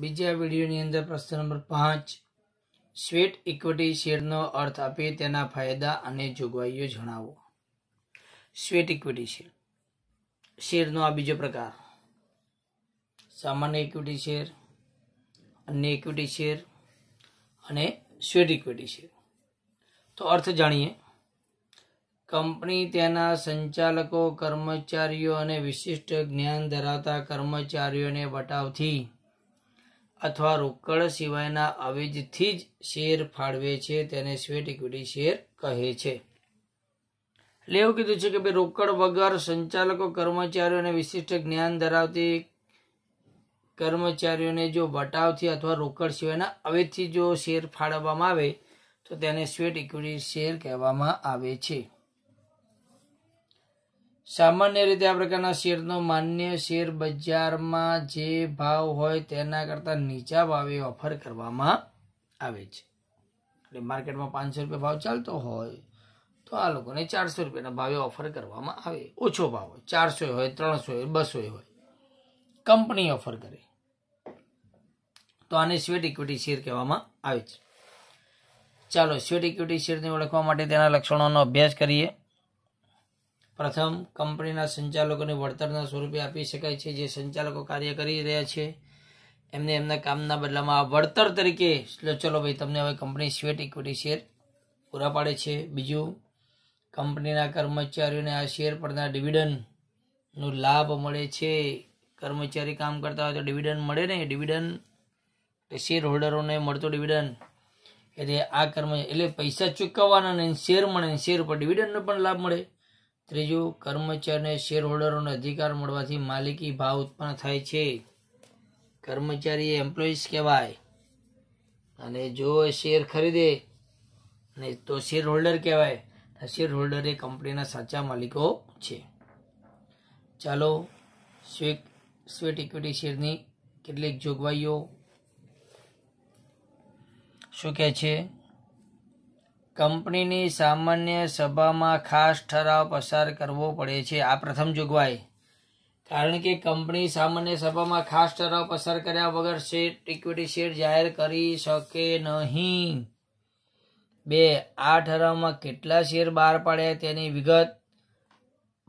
બીજા વિડીયોની અંદર પ્રશ્ન નંબર પાંચ સ્વેટ ઇક્વિટી શેરનો અર્થ આપે તેના ફાયદા અને જોગવાઈઓ જણાવો સ્વેટ ઇક્વિટી શેર શેરનો આ બીજો પ્રકાર સામાન્ય ઇક્વિટી શેર અન્ય ઇક્વિટી શેર અને સ્વેટ ઇક્વિટી શેર તો અર્થ જાણીએ કંપની તેના સંચાલકો કર્મચારીઓ અને વિશિષ્ટ જ્ઞાન ધરાવતા કર્મચારીઓને વટાવથી અથવા રોકડ સિવાયના અવેજથી જ શેર ફાળવે છે તેને સ્વેટ ઇક્વિટી શેર કહે છે એટલે એવું કીધું છે કે ભાઈ રોકડ વગર સંચાલકો કર્મચારીઓને વિશિષ્ટ જ્ઞાન ધરાવતી કર્મચારીઓને જો વટાવથી અથવા રોકડ સિવાયના અવેજથી જો શેર ફાળવવામાં આવે તો તેને સ્વેટ ઇક્વિટી શેર કહેવામાં આવે છે સામાન્ય રીતે આ પ્રકારના શેરનો માન્ય શેર બજારમાં જે ભાવ હોય તેના કરતાં નીચા ભાવે ઓફર કરવામાં આવે છે એટલે માર્કેટમાં પાંચસો રૂપિયા ભાવ ચાલતો હોય તો આ લોકોને ચારસો રૂપિયાના ભાવે ઓફર કરવામાં આવે ઓછો ભાવ હોય ચારસો હોય ત્રણસો હોય બસો હોય કંપની ઓફર કરે તો આને સ્વેટ ઇક્વિટી શેર કહેવામાં આવે છે ચાલો સ્વેટ ઇક્વિટી શેરને ઓળખવા માટે તેના લક્ષણોનો અભ્યાસ કરીએ પ્રથમ કંપનીના સંચાલકોને વળતરના સ્વરૂપે આપી શકાય છે જે સંચાલકો કાર્ય કરી રહ્યા છે એમને એમના કામના બદલામાં વળતર તરીકે ચલો ભાઈ તમને હવે કંપની સ્વેટ ઇક્વિટી શેર પૂરા પાડે છે બીજું કંપનીના કર્મચારીઓને આ શેર પરના ડિવિડન્ડનો લાભ મળે છે કર્મચારી કામ કરતા હોય તો ડિવિડન્ડ મળે ને ડિવિડન્ડ શેર હોલ્ડરોને મળતો ડિવિડન્ડ એટલે આ કર્મ એટલે પૈસા ચૂકવવાના ને શેર મળે શેર ઉપર ડિવિડન્ડનો પણ લાભ મળે ત્રીજું કર્મચારીને શેર હોલ્ડરોને અધિકાર મળવાથી માલિકી ભાવ ઉત્પન્ન થાય છે કર્મચારી એમ્પ્લોઈઝ કહેવાય અને જો શેર ખરીદે ને તો શેર હોલ્ડર કહેવાય શેર હોલ્ડર એ કંપનીના સાચા માલિકો છે ચાલો સ્વીટ સ્વીટ ઇક્વિટી શેરની કેટલીક જોગવાઈઓ શું કહે છે કંપનીની સામાન્ય સભામાં ખાસ ઠરાવ પસાર કરવો પડે છે આ પ્રથમ જોગવાઈ કારણ કે કંપની સામાન્ય સભામાં ખાસ ઠરાવ પસાર કર્યા વગર શેર ઇક્વિટી શેર જાહેર કરી શકે નહીં બે આ ઠરાવમાં કેટલા શેર બહાર પાડ્યા તેની વિગત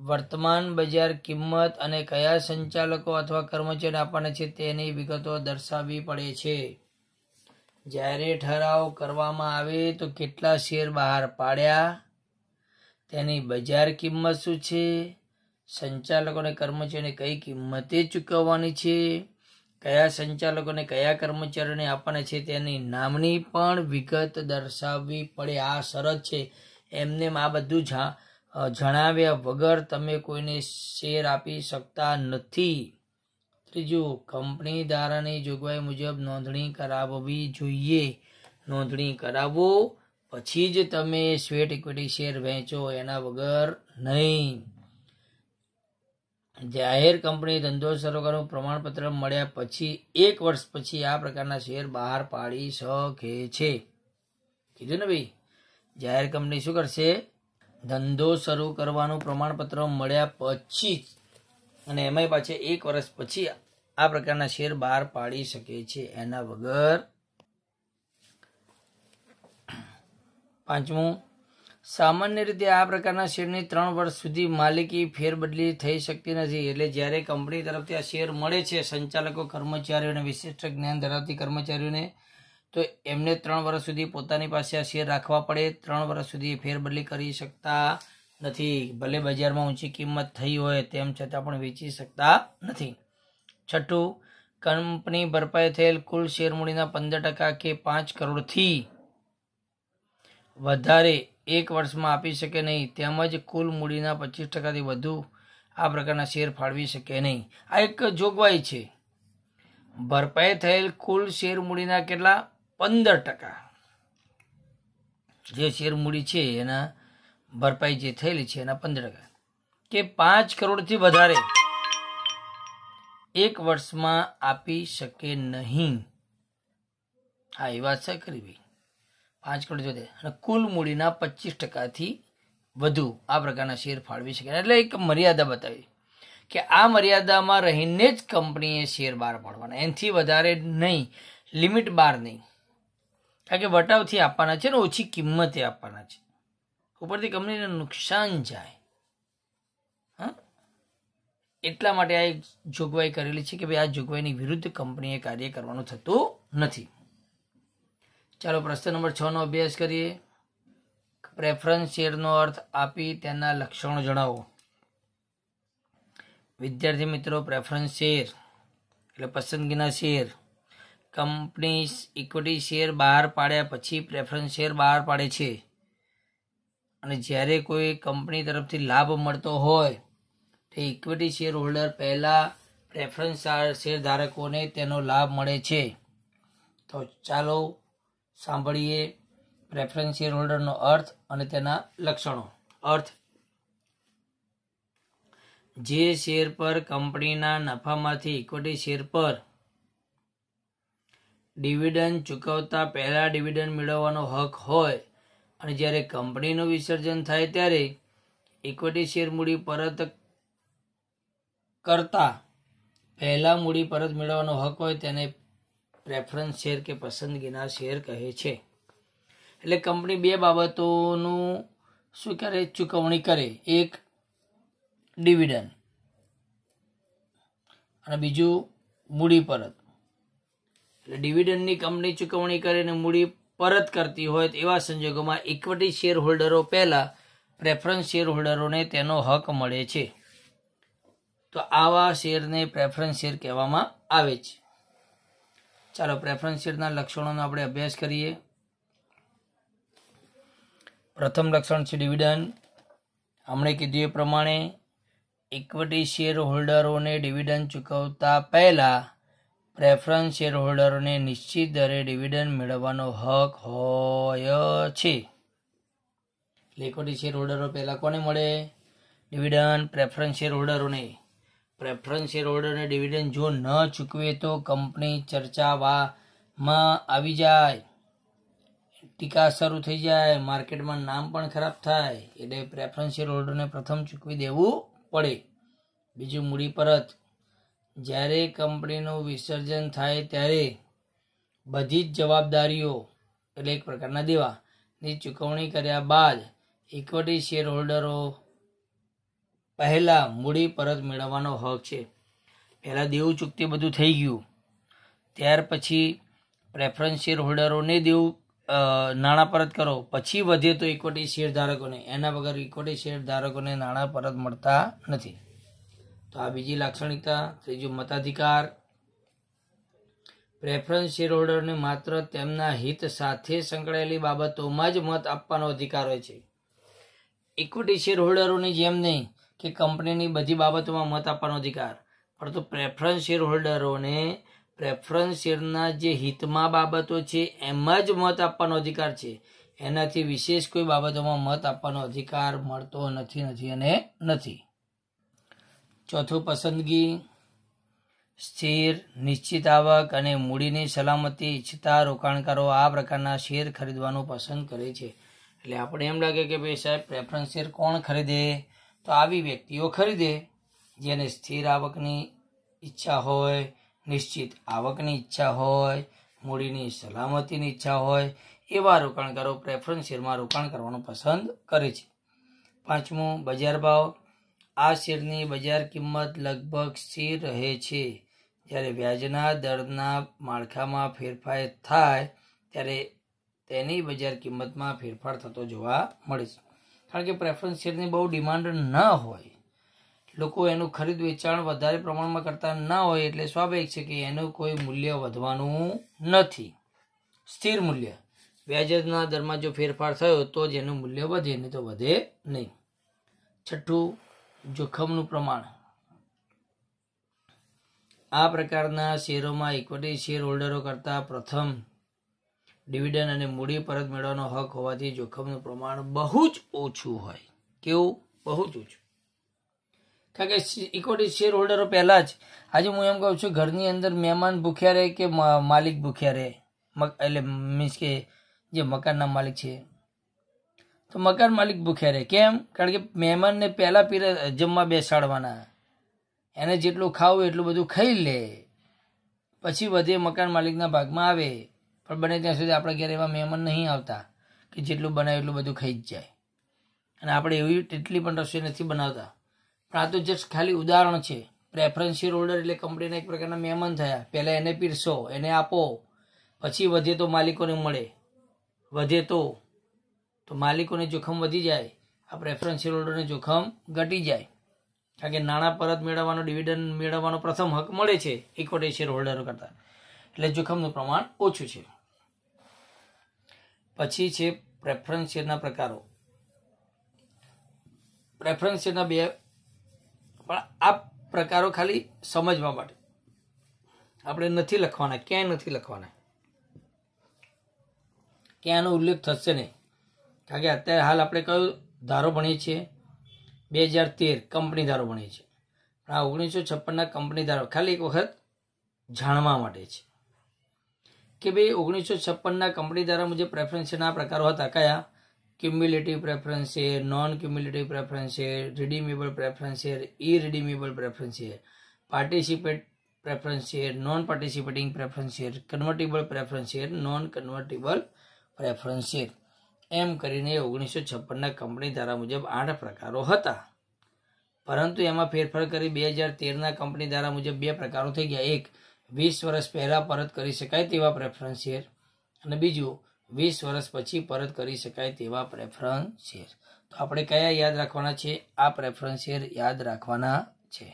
વર્તમાન બજાર કિંમત અને કયા સંચાલકો અથવા કર્મચારી આપણને છે તેની વિગતો દર્શાવવી પડે છે જ્યારે ઠરાવ કરવામાં આવે તો કેટલા શેર બહાર પાડ્યા તેની બજાર કિંમત શું છે સંચાલકોને કર્મચારીને કઈ કિંમતે ચૂકવવાની છે કયા સંચાલકોને કયા કર્મચારીઓને આપવાના છે તેની નામની પણ વિગત દર્શાવવી પડે આ શરત છે એમને આ બધું જણાવ્યા વગર તમે કોઈને શેર આપી શકતા નથી જો કંપની ધારાની જોગવાઈ મુજબ નોંધણી કરાવવી જોઈએ નોંધણી કરાવો પછી જ તમે સ્વેટ ઇક્વિટી શેર વહેંચો એના વગર નહીં જાહેર કંપની ધંધો શરૂ કરવાનું પ્રમાણપત્ર મળ્યા પછી એક વર્ષ પછી આ પ્રકારના શેર બહાર પાડી શકે છે કીધું ને ભાઈ જાહેર કંપની શું કરશે ધંધો શરૂ કરવાનું પ્રમાણપત્ર મળ્યા પછી અને એમાંય પાછા એક વર્ષ પછી આ પ્રકારના શેર બહાર પાડી શકે છે એના વગર પાંચમું સામાન્ય રીતે આ પ્રકારના શેરની ત્રણ વર્ષ સુધી માલિકી ફેરબદલી થઈ શકતી નથી એટલે જ્યારે કંપની તરફથી આ શેર મળે છે સંચાલકો કર્મચારીઓને વિશિષ્ટ જ્ઞાન ધરાવતી કર્મચારીઓને તો એમને ત્રણ વર્ષ સુધી પોતાની પાસે આ શેર રાખવા પડે ત્રણ વર્ષ સુધી ફેરબદલી કરી શકતા નથી ભલે બજારમાં ઊંચી કિંમત થઈ હોય તેમ છતાં પણ વેચી શકતા નથી છઠ્ઠું કંપની ભરપાઈ થયેલ કુલ શેરમૂડીના પંદર ટકા કે પાંચ કરોડથી વધારે એક વર્ષમાં આપી શકે નહીં તેમજ કુલ મૂડીના પચીસ ટકાથી વધુ આ પ્રકારના શેર ફાળવી શકે નહીં આ એક જોગવાઈ છે ભરપાઈ થયેલ કુલ શેરમૂડીના કેટલા પંદર ટકા જે શેરમૂડી છે એના ભરપાઈ જે થયેલી છે એના પંદર ટકા કે પાંચ કરોડથી વધારે એક વર્ષમાં આપી શકે નહીં હા એ વાત છે કરવી પાંચ કરોડ જોતે અને કુલ મૂડીના પચીસ ટકાથી વધુ આ પ્રકારના શેર ફાળવી શકે એટલે એક મર્યાદા બતાવી કે આ મર્યાદામાં રહીને જ કંપનીએ શેર બહાર પાડવાના એનાથી વધારે નહીં લિમિટ બહાર નહીં કારણ કે વટાવથી આપવાના છે ને ઓછી કિંમતે આપવાના છે ઉપરથી કંપનીને નુકસાન જાય એટલા માટે આ એક જોગવાઈ કરેલી છે કે ભાઈ આ જોગવાઈની વિરુદ્ધ કંપનીએ કાર્ય કરવાનું થતું નથી ચાલો પ્રશ્ન નંબર છનો અભ્યાસ કરીએ પ્રેફરન્સ શેરનો અર્થ આપી તેના લક્ષણો જણાવો વિદ્યાર્થી મિત્રો પ્રેફરન્સ શેર એટલે પસંદગીના શેર કંપની ઇક્વિટી શેર બહાર પાડ્યા પછી પ્રેફરન્સ શેર બહાર પાડે છે અને જ્યારે કોઈ કંપની તરફથી લાભ મળતો હોય ઇક્વિટી શેર હોલ્ડર પહેલાં પ્રેફરન્સ શેર ધારકોને તેનો લાભ મળે છે તો ચાલો સાંભળીએ પ્રેફરન્સ શેર હોલ્ડરનો અર્થ અને તેના લક્ષણો અર્થ જે શેર પર કંપનીના નફામાંથી ઇક્વિટી શેર પર ડિવિડન્ડ ચૂકવતા પહેલાં ડિવિડન્ડ મેળવવાનો હક હોય અને જ્યારે કંપનીનું વિસર્જન થાય ત્યારે ઇક્વિટી શેર મૂડી પરત કરતાં પહેલાં મૂડી પરત મેળવવાનો હક હોય તેને પ્રેફરન્સ શેર કે પસંદગીના શેર કહે છે એટલે કંપની બે બાબતોનું શું કરે ચૂકવણી કરે એક ડિવિડન્ડ અને બીજું મૂડી પરત એટલે ડિવિડન્ડની કંપની ચૂકવણી કરીને મૂડી પરત કરતી હોય એવા સંજોગોમાં ઇક્વિટી શેર હોલ્ડરો પહેલાં પ્રેફરન્સ શેર હોલ્ડરોને તેનો હક મળે છે તો આવા શેરને પ્રેફરન્સ શેર કહેવામાં આવે છે ચાલો પ્રેફરન્સ શેરના લક્ષણોનો આપણે અભ્યાસ કરીએ પ્રથમ લક્ષણ છે ડિવિડન્ડ હમણે કીધું એ પ્રમાણે ઇક્વિટી શેર હોલ્ડરોને ડિવિડન્ડ ચૂકવતા પહેલાં પ્રેફરન્સ શેર હોલ્ડરોને નિશ્ચિત દરે ડિવિડન્ડ મેળવવાનો હક હોય છે એટલે ઇક્વિટી શેર હોલ્ડરો પહેલાં કોને મળે ડિવિડન્ડ પ્રેફરન્સ શેર હોલ્ડરોને પ્રેફરન્સ શેર હોલ્ડરને ડિવિડન્ડ જો ન ચૂકવે તો કંપની ચર્ચાવામાં આવી જાય ટીકા શરૂ થઈ જાય માર્કેટમાં નામ પણ ખરાબ થાય એટલે પ્રેફરન્સ શેર હોલ્ડરને પ્રથમ ચૂકવી દેવું પડે બીજું મૂડી પરત જ્યારે કંપનીનું વિસર્જન થાય ત્યારે બધી જ જવાબદારીઓ એટલે એક પ્રકારના દેવાની ચૂકવણી કર્યા બાદ ઇક્વિટી શેર હોલ્ડરો પહેલાં મૂડી પરત મેળવવાનો હક છે પહેલાં દેવું ચૂકતી બધું થઈ ગયું ત્યાર પછી પ્રેફરન્સ શેર હોલ્ડરોને દેવું નાણાં પરત કરો પછી વધે તો ઇક્વિટી શેર ધારકોને એના વગર ઇક્વિટી શેર ધારકોને નાણાં પરત મળતા નથી તો આ બીજી લાક્ષણિકતા ત્રીજું મતાધિકાર પ્રેફરન્સ શેર હોલ્ડરને માત્ર તેમના હિત સાથે સંકળાયેલી બાબતોમાં જ મત આપવાનો અધિકાર હોય છે ઇક્વિટી શેર હોલ્ડરોની જેમ નહીં કે કંપનીની બધી બાબતોમાં મત આપવાનો અધિકાર પરંતુ પ્રેફરન્સ શેર હોલ્ડરોને પ્રેફરન્સ શેરના જે હિતમાં બાબતો છે એમાં જ મત આપવાનો અધિકાર છે એનાથી વિશેષ કોઈ બાબતોમાં મત આપવાનો અધિકાર મળતો નથી નથી અને નથી ચોથું પસંદગી સ્થિર નિશ્ચિત આવક અને મૂડીની સલામતી ઈચ્છતા રોકાણકારો આ પ્રકારના શેર ખરીદવાનું પસંદ કરે છે એટલે આપણે એમ લાગે કે ભાઈ સાહેબ પ્રેફરન્સ શેર કોણ ખરીદે તો આવી વ્યક્તિઓ ખરીદે જેને સ્થિર આવકની ઈચ્છા હોય નિશ્ચિત આવકની ઈચ્છા હોય મૂડીની સલામતીની ઈચ્છા હોય એવા રોકાણકારો પ્રેફરન્સ શેરમાં રોકાણ કરવાનું પસંદ કરે છે પાંચમું બજાર ભાવ આ શેરની બજાર કિંમત લગભગ સ્થિર રહે છે જ્યારે વ્યાજના દરના માળખામાં ફેરફાર થાય ત્યારે તેની બજાર કિંમતમાં ફેરફાર થતો જોવા મળે છે કારણ કે પ્રેફરન્સ શેરની બહુ ડિમાન્ડ ન હોય લોકો એનું ખરીદ વેચાણ વધારે પ્રમાણમાં કરતા ના હોય એટલે સ્વાભાવિક છે કે એનું કોઈ મૂલ્ય વધવાનું નથી સ્થિર મૂલ્ય વ્યાજના દરમાં જો ફેરફાર થયો તો જ એનું મૂલ્ય વધે નહીં તો વધે નહીં છઠ્ઠું જોખમનું પ્રમાણ આ પ્રકારના શેરોમાં ઇક્વિટી શેર હોલ્ડરો કરતાં પ્રથમ ડિવિડન્ડ અને મૂડી પરત મેળવવાનો હક હોવાથી જોખમનું પ્રમાણ બહુ જ ઓછું હોય કેવું બહુ જ ઓછું કારણ કે ઇક્વિટી શેર હોલ્ડરો પહેલાં જ આજે હું એમ કહું છું ઘરની અંદર મહેમાન ભૂખ્યા રહે કે માલિક ભૂખ્યા રહે એટલે મીન્સ કે જે મકાનના માલિક છે તો મકાન માલિક ભૂખ્યા રહે કેમ કારણ કે મહેમાનને પહેલાં પીરે જમવા બેસાડવાના એને જેટલું ખાવું એટલું બધું ખાઈ લે પછી વધે મકાન માલિકના ભાગમાં આવે પણ બને ત્યાં સુધી આપણે ઘેર એવા મહેમાન નહીં આવતા કે જેટલું બનાવે એટલું બધું ખાઈ જ જાય અને આપણે એવી તેટલી પણ રસોઈ નથી બનાવતા પણ આ તો જસ્ટ ખાલી ઉદાહરણ છે પ્રેફરન્શિયલ ઓર્ડર એટલે કંપનીના એક પ્રકારના મહેમાન થયા પહેલાં એને પીરસો એને આપો પછી વધે તો માલિકોને મળે વધે તો તો માલિકોને જોખમ વધી જાય આ પ્રેફરન્શિયલ ઓર્ડરને જોખમ ઘટી જાય કારણ કે નાણાં પરત મેળવવાનો ડિવિડન્ડ મેળવવાનો પ્રથમ હક મળે છે ઇક્વિટી શેર હોલ્ડરો કરતાં એટલે જોખમનું પ્રમાણ ઓછું છે પછી છે પ્રેફરન્સ શેરના પ્રકારો પ્રેફરન્સ શેરના બે પણ આ પ્રકારો ખાલી સમજવા માટે આપણે નથી લખવાના ક્યાંય નથી લખવાના ક્યાં આનો ઉલ્લેખ થશે નહીં કારણ કે અત્યારે હાલ આપણે કયો ધારો ભણીએ છીએ બે હજાર તેર કંપની ધારો ભણીએ છીએ આ ઓગણીસો છપ્પનના કંપની ધારો ખાલી એક વખત જાણવા માટે છે કે ભાઈ ઓગણીસો છપ્પનના કંપની દ્વારા મુજબ પ્રેફરન્સના પ્રકારો હતા કયા ક્યુમ્યુલેટિવ પ્રેફરન્સ છે નોન ક્યુમ્યુલેટિવ પ્રેફરન્સ છે રિડીમેબલ પ્રેફરન્સ છે ઇરિડીમેબલ પ્રેફરન્સ છે પાર્ટિસિપેટ પ્રેફરન્સ છે નોન પાર્ટિસિપેટિંગ પ્રેફરન્સ છે કન્વર્ટેબલ પ્રેફરન્સ છે નોન કન્વર્ટેબલ પ્રેફરન્સ છે એમ કરીને ઓગણીસો છપ્પનના કંપની દ્વારા મુજબ આઠ પ્રકારો હતા પરંતુ એમાં ફેરફાર કરી બે હજાર તેરના કંપની દ્વારા મુજબ બે પ્રકારો થઈ ગયા એક વીસ વર્ષ પહેલાં પરત કરી શકાય તેવા પ્રેફરન્સ શેર અને બીજું વીસ વર્ષ પછી પરત કરી શકાય તેવા પ્રેફરન્સ શેર તો આપણે કયા યાદ રાખવાના છે આ પ્રેફરન્સ શેર યાદ રાખવાના છે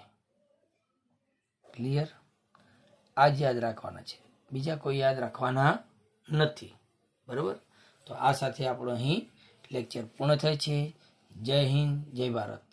ક્લિયર આ જ યાદ રાખવાના છે બીજા કોઈ યાદ રાખવાના નથી બરાબર તો આ સાથે આપણો અહીં લેક્ચર પૂર્ણ થાય છે જય હિન્દ જય ભારત